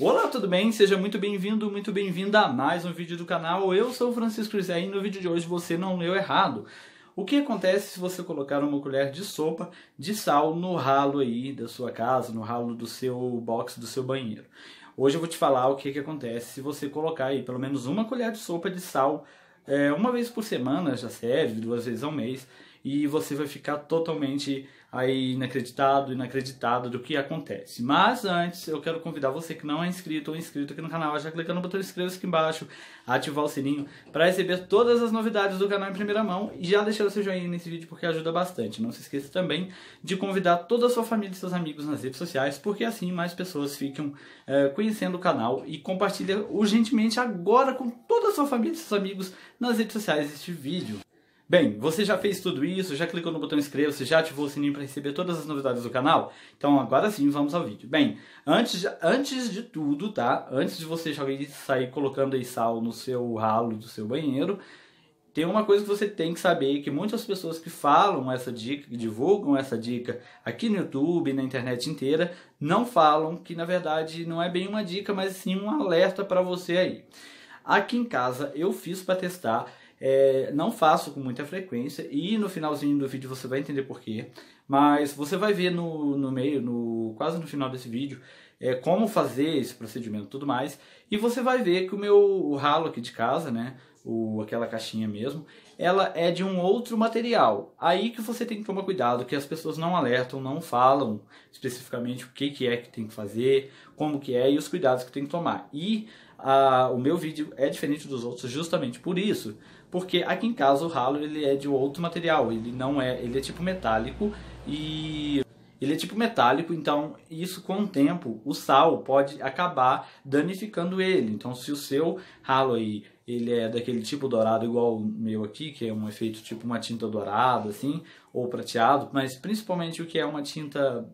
Olá, tudo bem? Seja muito bem-vindo, muito bem-vinda a mais um vídeo do canal. Eu sou o Francisco José e no vídeo de hoje você não leu errado. O que acontece se você colocar uma colher de sopa de sal no ralo aí da sua casa, no ralo do seu box, do seu banheiro? Hoje eu vou te falar o que, que acontece se você colocar aí pelo menos uma colher de sopa de sal é, uma vez por semana já serve, duas vezes ao mês, e você vai ficar totalmente aí inacreditado, inacreditado do que acontece. Mas antes, eu quero convidar você que não é inscrito ou inscrito aqui no canal, já clicar no botão inscreva-se aqui embaixo, ativar o sininho para receber todas as novidades do canal em primeira mão e já deixar o seu joinha nesse vídeo porque ajuda bastante. Não se esqueça também de convidar toda a sua família e seus amigos nas redes sociais, porque assim mais pessoas ficam é, conhecendo o canal e compartilha urgentemente agora com toda a sua família e seus amigos nas redes sociais este vídeo. Bem, você já fez tudo isso, já clicou no botão inscreva-se, já ativou o sininho para receber todas as novidades do canal? Então agora sim, vamos ao vídeo. Bem, antes de, antes de tudo, tá? Antes de você já sair colocando aí sal no seu ralo do seu banheiro, tem uma coisa que você tem que saber, que muitas pessoas que falam essa dica, que divulgam essa dica aqui no YouTube, na internet inteira, não falam que na verdade não é bem uma dica, mas sim um alerta para você aí. Aqui em casa eu fiz para testar é, não faço com muita frequência e no finalzinho do vídeo você vai entender porquê. Mas você vai ver no, no meio, no, quase no final desse vídeo, é, como fazer esse procedimento e tudo mais. E você vai ver que o meu o ralo aqui de casa, né, o, aquela caixinha mesmo, ela é de um outro material. Aí que você tem que tomar cuidado, que as pessoas não alertam, não falam especificamente o que, que é que tem que fazer, como que é e os cuidados que tem que tomar. E a, ah, o meu vídeo é diferente dos outros justamente por isso porque aqui em casa o ralo ele é de outro material, ele não é, ele é tipo metálico e ele é tipo metálico, então isso com o tempo o sal pode acabar danificando ele. Então se o seu ralo aí ele é daquele tipo dourado igual o meu aqui, que é um efeito tipo uma tinta dourada assim, ou prateado, mas principalmente o que é uma tinta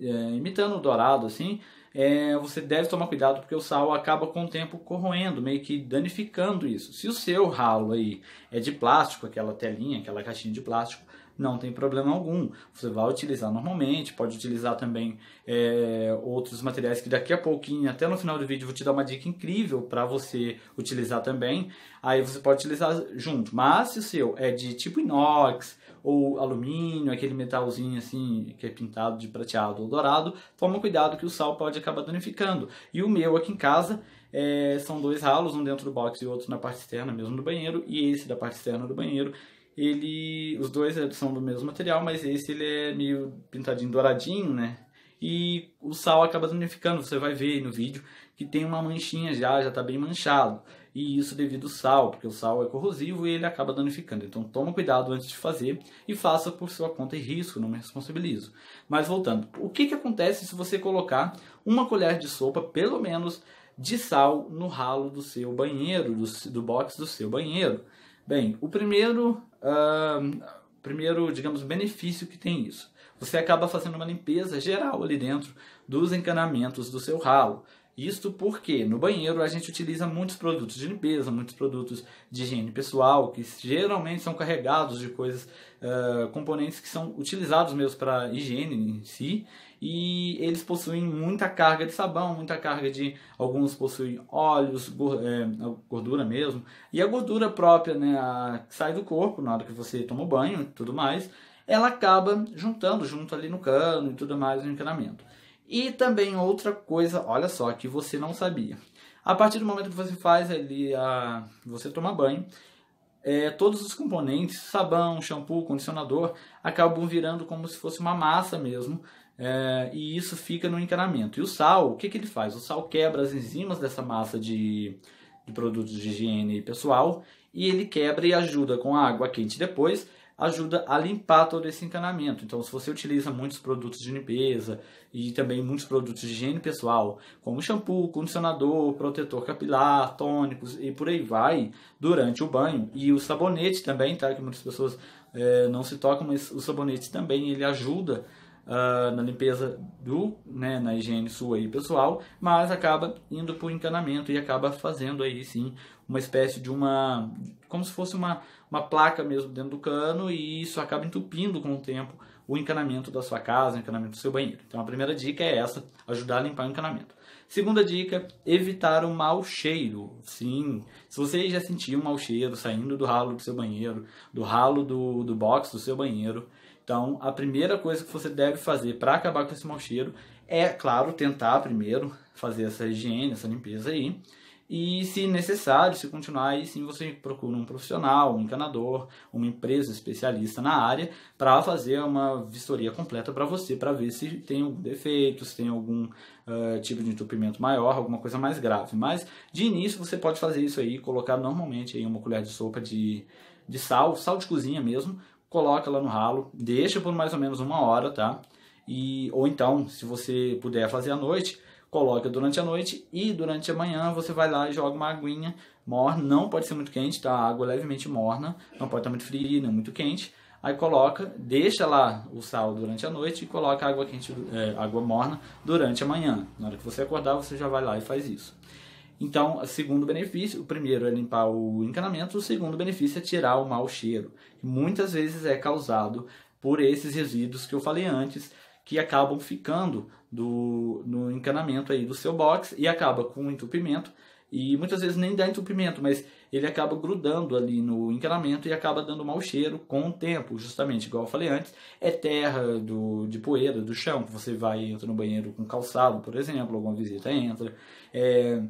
é, imitando o dourado assim, é, você deve tomar cuidado porque o sal acaba com o tempo corroendo, meio que danificando isso. Se o seu ralo aí é de plástico, aquela telinha, aquela caixinha de plástico, não tem problema algum. Você vai utilizar normalmente, pode utilizar também é, outros materiais que daqui a pouquinho, até no final do vídeo, vou te dar uma dica incrível para você utilizar também. Aí você pode utilizar junto. Mas se o seu é de tipo inox ou alumínio, aquele metalzinho assim que é pintado de prateado ou dourado, toma cuidado que o sal pode acabar danificando. E o meu aqui em casa é, são dois ralos, um dentro do box e outro na parte externa mesmo do banheiro, e esse da parte externa do banheiro ele, os dois eh, são do mesmo material, mas esse ele é meio pintadinho douradinho, né? E o sal acaba danificando, você vai ver no vídeo que tem uma manchinha já, já está bem manchado. E isso devido ao sal, porque o sal é corrosivo e ele acaba danificando. Então toma cuidado antes de fazer e faça por sua conta e risco, não me responsabilizo. Mas voltando, o que, que acontece se você colocar uma colher de sopa, pelo menos, de sal no ralo do seu banheiro, do, do box do seu banheiro? Bem, o primeiro, uh, primeiro, digamos, benefício que tem isso. Você acaba fazendo uma limpeza geral ali dentro dos encanamentos do seu ralo. Isto porque no banheiro a gente utiliza muitos produtos de limpeza, muitos produtos de higiene pessoal, que geralmente são carregados de coisas, uh, componentes que são utilizados mesmo para higiene em si e eles possuem muita carga de sabão, muita carga de alguns possuem óleos, é, gordura mesmo, e a gordura própria, né, a, que sai do corpo na hora que você toma o banho, e tudo mais, ela acaba juntando junto ali no cano e tudo mais no encanamento. E também outra coisa, olha só, que você não sabia. A partir do momento que você faz ali a você toma banho, é, todos os componentes, sabão, shampoo, condicionador, acabam virando como se fosse uma massa mesmo, é, e isso fica no encanamento. E o sal, o que, que ele faz? O sal quebra as enzimas dessa massa de, de produtos de higiene pessoal e ele quebra e ajuda com a água quente depois, ajuda a limpar todo esse encanamento. Então, se você utiliza muitos produtos de limpeza e também muitos produtos de higiene pessoal, como shampoo, condicionador, protetor capilar, tônicos e por aí vai, durante o banho. E o sabonete também, tá? Que muitas pessoas é, não se tocam, mas o sabonete também, ele ajuda uh, na limpeza do, né, na higiene sua e pessoal, mas acaba indo por encanamento e acaba fazendo aí sim uma espécie de uma, como se fosse uma, uma placa mesmo dentro do cano e isso acaba entupindo com o tempo o encanamento da sua casa, o encanamento do seu banheiro. Então a primeira dica é essa, ajudar a limpar o encanamento. Segunda dica, evitar o mau cheiro. Sim, se você já sentiu um mau cheiro saindo do ralo do seu banheiro, do ralo do, do box do seu banheiro, então, a primeira coisa que você deve fazer para acabar com esse mau cheiro é, claro, tentar primeiro fazer essa higiene, essa limpeza aí. E, se necessário, se continuar, aí sim você procura um profissional, um encanador, uma empresa especialista na área para fazer uma vistoria completa para você, para ver se tem algum defeito, se tem algum uh, tipo de entupimento maior, alguma coisa mais grave. Mas, de início, você pode fazer isso aí, colocar normalmente aí uma colher de sopa de, de sal, sal de cozinha mesmo, coloca ela no ralo, deixa por mais ou menos uma hora, tá? E, ou então, se você puder fazer à noite, coloca durante a noite e durante a manhã você vai lá e joga uma aguinha morna, não pode ser muito quente, tá? A água é levemente morna, não pode estar muito fria, nem muito quente. Aí coloca, deixa lá o sal durante a noite e coloca água quente, é, água morna durante a manhã. Na hora que você acordar, você já vai lá e faz isso. Então, o segundo benefício, o primeiro é limpar o encanamento, o segundo benefício é tirar o mau cheiro, que muitas vezes é causado por esses resíduos que eu falei antes, que acabam ficando do, no encanamento aí do seu box e acaba com o entupimento e muitas vezes nem dá entupimento, mas ele acaba grudando ali no encanamento e acaba dando mau cheiro com o tempo, justamente igual eu falei antes, é terra do, de poeira do chão, que você vai entra no banheiro com calçado, por exemplo, alguma visita entra, é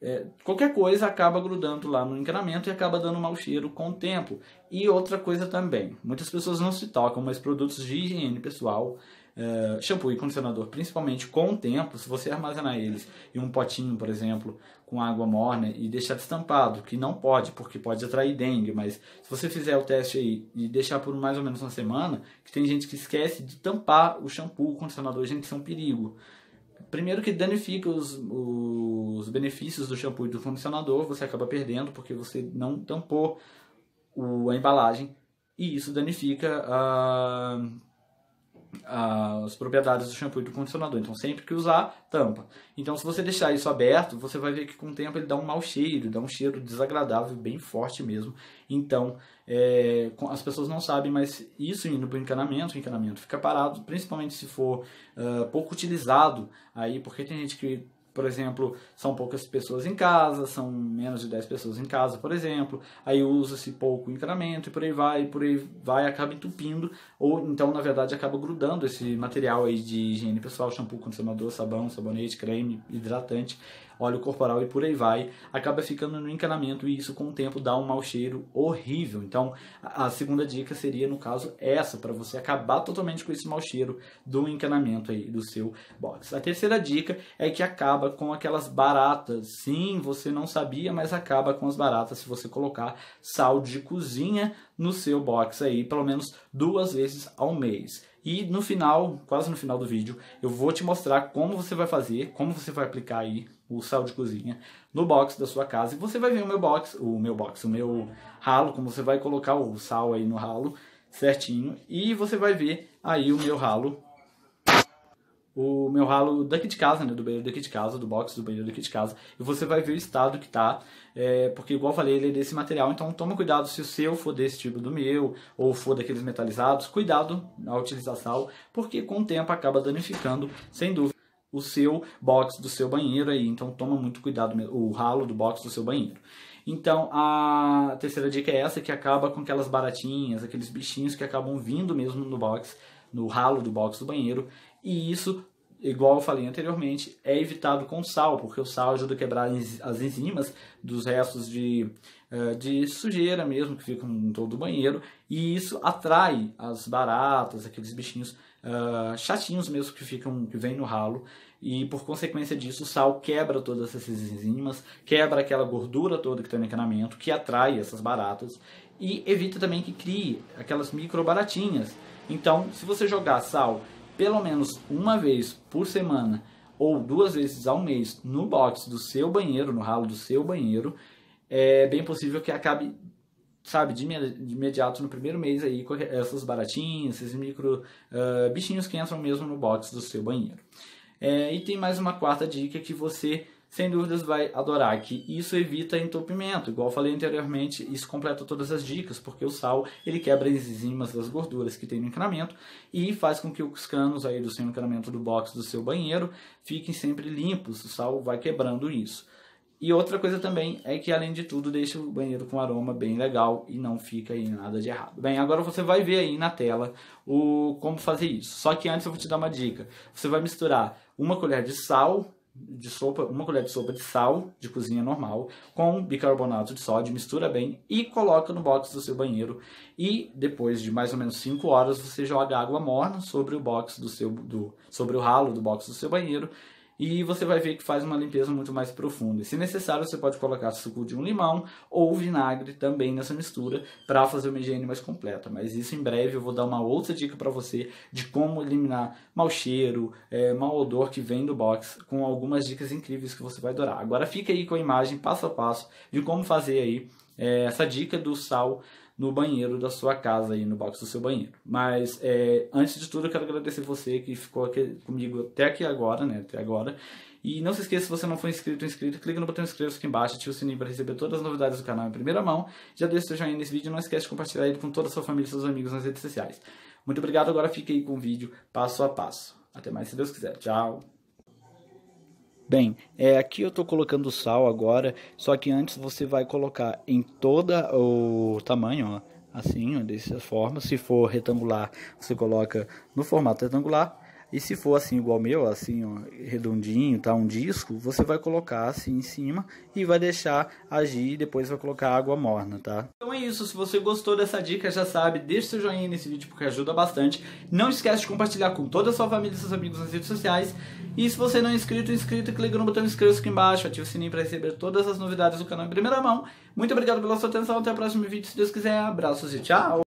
é, qualquer coisa acaba grudando lá no encanamento e acaba dando mau cheiro com o tempo. E outra coisa também, muitas pessoas não se tocam, mas produtos de higiene pessoal, é, shampoo e condicionador, principalmente com o tempo, se você armazenar eles em um potinho, por exemplo, com água morna e deixar destampado que não pode, porque pode atrair dengue, mas se você fizer o teste aí e deixar por mais ou menos uma semana, que tem gente que esquece de tampar o shampoo, o condicionador, gente, isso é um perigo. Primeiro que danifica os, os benefícios do shampoo e do condicionador, você acaba perdendo porque você não tampou o, a embalagem e isso danifica a as propriedades do shampoo e do condicionador. Então, sempre que usar, tampa. Então, se você deixar isso aberto, você vai ver que com o tempo ele dá um mau cheiro, dá um cheiro desagradável, bem forte mesmo. Então, é, as pessoas não sabem, mas isso indo para o encanamento, o encanamento fica parado, principalmente se for uh, pouco utilizado, aí porque tem gente que por exemplo, são poucas pessoas em casa, são menos de 10 pessoas em casa, por exemplo. Aí usa-se pouco encanamento e por aí vai, e por aí vai, acaba entupindo. Ou então, na verdade, acaba grudando esse material aí de higiene pessoal, shampoo, condicionador, sabão, sabonete, creme, hidratante óleo corporal e por aí vai, acaba ficando no encanamento e isso com o tempo dá um mau cheiro horrível. Então, a segunda dica seria, no caso, essa, para você acabar totalmente com esse mau cheiro do encanamento aí do seu box. A terceira dica é que acaba com aquelas baratas. Sim, você não sabia, mas acaba com as baratas se você colocar sal de cozinha no seu box aí, pelo menos duas vezes ao mês. E no final, quase no final do vídeo, eu vou te mostrar como você vai fazer, como você vai aplicar aí o sal de cozinha no box da sua casa. E você vai ver o meu box, o meu box, o meu ralo, como você vai colocar o sal aí no ralo certinho. E você vai ver aí o meu ralo o meu ralo daqui de casa, né? Do banheiro daqui de casa, do box do banheiro daqui de casa. E você vai ver o estado que tá. É, porque, igual eu falei, ele é desse material. Então, toma cuidado se o seu for desse tipo do meu, ou for daqueles metalizados. Cuidado na utilização, porque com o tempo acaba danificando, sem dúvida, o seu box do seu banheiro aí. Então, toma muito cuidado, o ralo do box do seu banheiro. Então, a terceira dica é essa, que acaba com aquelas baratinhas, aqueles bichinhos que acabam vindo mesmo no box no ralo do box do banheiro, e isso, igual eu falei anteriormente, é evitado com sal, porque o sal ajuda a quebrar as enzimas dos restos de, eh, de sujeira mesmo que ficam em todo o banheiro, e isso atrai as baratas, aqueles bichinhos uh, chatinhos mesmo que ficam que vêm no ralo e por consequência disso o sal quebra todas essas enzimas, quebra aquela gordura toda que tem no encanamento, que atrai essas baratas e evita também que crie aquelas micro baratinhas então, se você jogar sal pelo menos uma vez por semana ou duas vezes ao mês no box do seu banheiro, no ralo do seu banheiro, é bem possível que acabe, sabe, de imediato no primeiro mês aí com essas baratinhas, esses micro uh, bichinhos que entram mesmo no box do seu banheiro. É, e tem mais uma quarta dica que você sem dúvidas vai adorar, que isso evita entupimento. Igual eu falei anteriormente, isso completa todas as dicas, porque o sal ele quebra as enzimas das gorduras que tem no encanamento e faz com que os canos aí do seu encanamento do box do seu banheiro fiquem sempre limpos. O sal vai quebrando isso. E outra coisa também é que, além de tudo, deixa o banheiro com aroma bem legal e não fica aí nada de errado. Bem, agora você vai ver aí na tela o como fazer isso. Só que antes eu vou te dar uma dica. Você vai misturar uma colher de sal de sopa, uma colher de sopa de sal de cozinha normal com bicarbonato de sódio, mistura bem e coloca no box do seu banheiro. E depois de mais ou menos 5 horas, você joga água morna sobre o box do seu do, sobre o ralo do box do seu banheiro e você vai ver que faz uma limpeza muito mais profunda. E, se necessário, você pode colocar suco de um limão ou vinagre também nessa mistura para fazer uma higiene mais completa. Mas isso em breve eu vou dar uma outra dica para você de como eliminar mau cheiro, é, mau odor que vem do box, com algumas dicas incríveis que você vai adorar. Agora fica aí com a imagem passo a passo de como fazer aí é, essa dica do sal no banheiro da sua casa aí no box do seu banheiro. Mas é, antes de tudo, eu quero agradecer você que ficou aqui comigo até aqui agora, né? Até agora. E não se esqueça, se você não for inscrito inscrito, clica no botão inscreva-se aqui embaixo, ativa o sininho para receber todas as novidades do canal em primeira mão. Já deixa o seu joinha nesse vídeo e não esquece de compartilhar ele com toda a sua família e seus amigos nas redes sociais. Muito obrigado, agora fique aí com o vídeo passo a passo. Até mais, se Deus quiser. Tchau! Bem, é, aqui eu estou colocando sal agora, só que antes você vai colocar em todo o tamanho, ó, assim, ó, dessa forma. Se for retangular, você coloca no formato retangular. E se for assim igual meu, assim, ó, redondinho, tá um disco, você vai colocar assim em cima e vai deixar agir e depois vai colocar água morna, tá? Então é isso, se você gostou dessa dica, já sabe, deixa seu joinha nesse vídeo porque ajuda bastante. Não esquece de compartilhar com toda a sua família e seus amigos nas redes sociais. E se você não é inscrito, inscrito, clica no botão inscreva-se aqui embaixo, ativa o sininho para receber todas as novidades do canal em primeira mão. Muito obrigado pela sua atenção, até o próximo vídeo, se Deus quiser. Abraços e tchau!